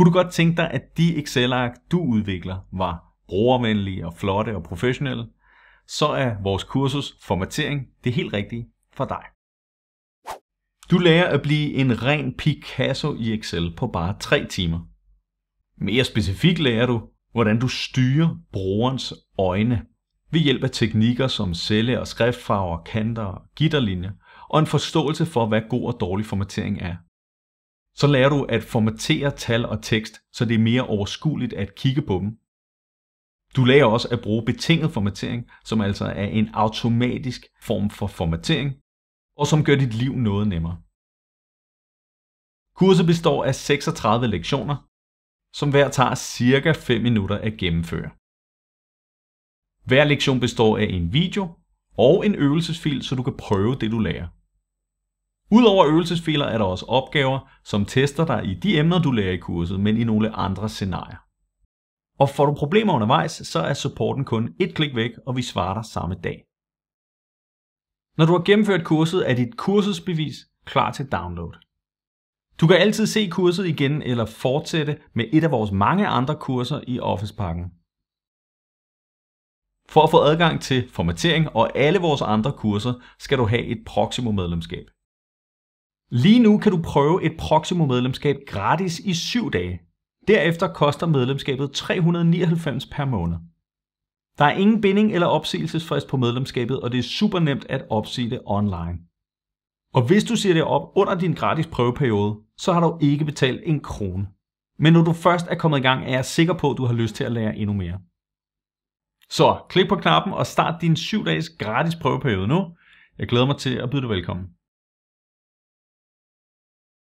Kunne du godt tænke dig, at de Excel-ark, du udvikler, var brugervenlige og flotte og professionelle, så er vores kursus Formatering det helt rigtige for dig. Du lærer at blive en ren Picasso i Excel på bare 3 timer. Mere specifikt lærer du, hvordan du styrer brugerens øjne ved hjælp af teknikker som celle- og skriftfarver, kanter og gitterlinjer, og en forståelse for, hvad god og dårlig formatering er. Så lærer du at formatere tal og tekst, så det er mere overskueligt at kigge på dem. Du lærer også at bruge betinget formatering, som altså er en automatisk form for formatering, og som gør dit liv noget nemmere. Kurset består af 36 lektioner, som hver tager cirka 5 minutter at gennemføre. Hver lektion består af en video og en øvelsesfil, så du kan prøve det, du lærer. Udover øvelsesfiler er der også opgaver, som tester dig i de emner, du lærer i kurset, men i nogle andre scenarier. Og får du problemer undervejs, så er supporten kun et klik væk, og vi svarer dig samme dag. Når du har gennemført kurset, er dit kursusbevis klar til download. Du kan altid se kurset igen eller fortsætte med et af vores mange andre kurser i Office-pakken. For at få adgang til formatering og alle vores andre kurser, skal du have et Proximo-medlemskab. Lige nu kan du prøve et Proximo-medlemskab gratis i 7 dage. Derefter koster medlemskabet 399 per måned. Der er ingen binding eller opsigelsesfrist på medlemskabet, og det er super nemt at opsige det online. Og hvis du siger det op under din gratis prøveperiode, så har du ikke betalt en krone. Men når du først er kommet i gang, er jeg sikker på, at du har lyst til at lære endnu mere. Så klik på knappen og start din 7-dages gratis prøveperiode nu. Jeg glæder mig til at byde dig velkommen.